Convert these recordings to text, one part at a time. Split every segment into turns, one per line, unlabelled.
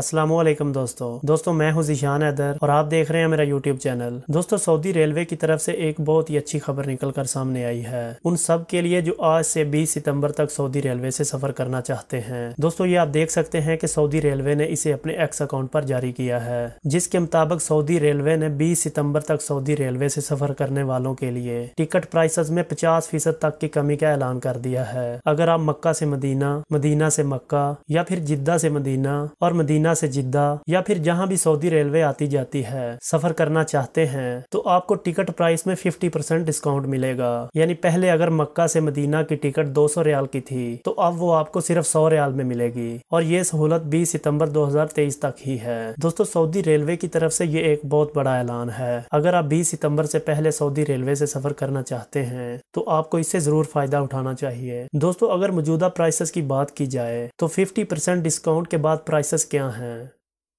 असलम दोस्तों दोस्तों मैं हूं जिशान हैदर और आप देख रहे हैं मेरा यूट्यूब चैनल दोस्तों सऊदी रेलवे की तरफ से एक बहुत ही अच्छी खबर निकल कर सामने आई है उन सब के लिए जो आज से 20 सितंबर तक सऊदी रेलवे से सफर करना चाहते हैं दोस्तों ये आप देख सकते हैं कि सऊदी रेलवे ने इसे अपने एक्स अकाउंट पर जारी किया है जिसके मुताबिक सऊदी रेलवे ने बीस सितम्बर तक सऊदी रेलवे से सफर करने वालों के लिए टिकट प्राइसेस में पचास फीसद तक की कमी का ऐलान कर दिया है अगर आप मक्का से मदीना मदीना से मक्का या फिर जिद्दा से मदीना और मदीना मदीना से जिद्दा या फिर जहां भी सऊदी रेलवे आती जाती है सफर करना चाहते हैं तो आपको टिकट प्राइस में 50 परसेंट डिस्काउंट मिलेगा यानी पहले अगर मक्का से मदीना की टिकट 200 रियाल की थी तो अब वो आपको सिर्फ 100 रियाल में मिलेगी और ये सहूलत 20 सितंबर 2023 तक ही है दोस्तों सऊदी रेलवे की तरफ से ये एक बहुत बड़ा ऐलान है अगर आप बीस सितम्बर से पहले सऊदी रेलवे से सफर करना चाहते हैं तो आपको इससे जरूर फायदा उठाना चाहिए दोस्तों अगर मौजूदा प्राइसेस की बात की जाए तो फिफ्टी डिस्काउंट के बाद प्राइसेस क्या हैं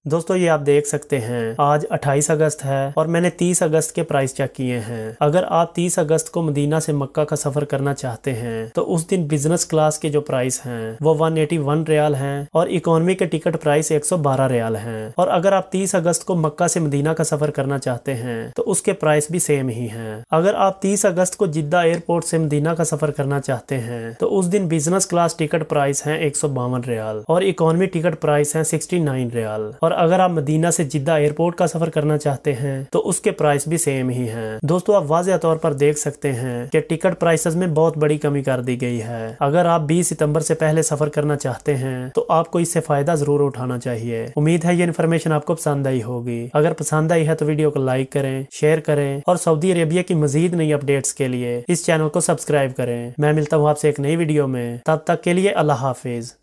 दोस्तों ये आप देख सकते हैं आज 28 अगस्त है और मैंने 30 अगस्त के प्राइस चेक किए हैं अगर आप 30 अगस्त को मदीना से मक्का का सफर करना चाहते हैं तो उस दिन बिजनेस क्लास के जो प्राइस हैं वो 181 रियाल है और इकोनॉमी के टिकट प्राइस 112 रियाल हैं और अगर आप 30 अगस्त को मक्का से मदीना का सफर करना चाहते हैं तो उसके प्राइस भी सेम ही है अगर आप तीस अगस्त को जिद्दा एयरपोर्ट से मदीना का सफर करना चाहते हैं तो उस दिन बिजनेस क्लास टिकट प्राइस है एक रियाल और इकोनॉमी टिकट प्राइस है सिक्सटी रियाल और और अगर आप मदीना से जिद्दा एयरपोर्ट का सफर करना चाहते हैं तो उसके प्राइस भी सेम ही हैं दोस्तों आप वाजह तौर पर देख सकते हैं कि टिकट प्राइसेस में बहुत बड़ी कमी कर दी गई है अगर आप 20 सितंबर से पहले सफर करना चाहते हैं तो आपको इससे फायदा जरूर उठाना चाहिए उम्मीद है ये इन्फॉर्मेशन आपको पसंद आई होगी अगर पसंद आई है तो वीडियो को लाइक करें शेयर करें और सऊदी अरेबिया की मजीद नई अपडेट्स के लिए इस चैनल को सब्सक्राइब करें मैं मिलता हूँ आपसे एक नई वीडियो में तब तक के लिए अल्लाह हाफिज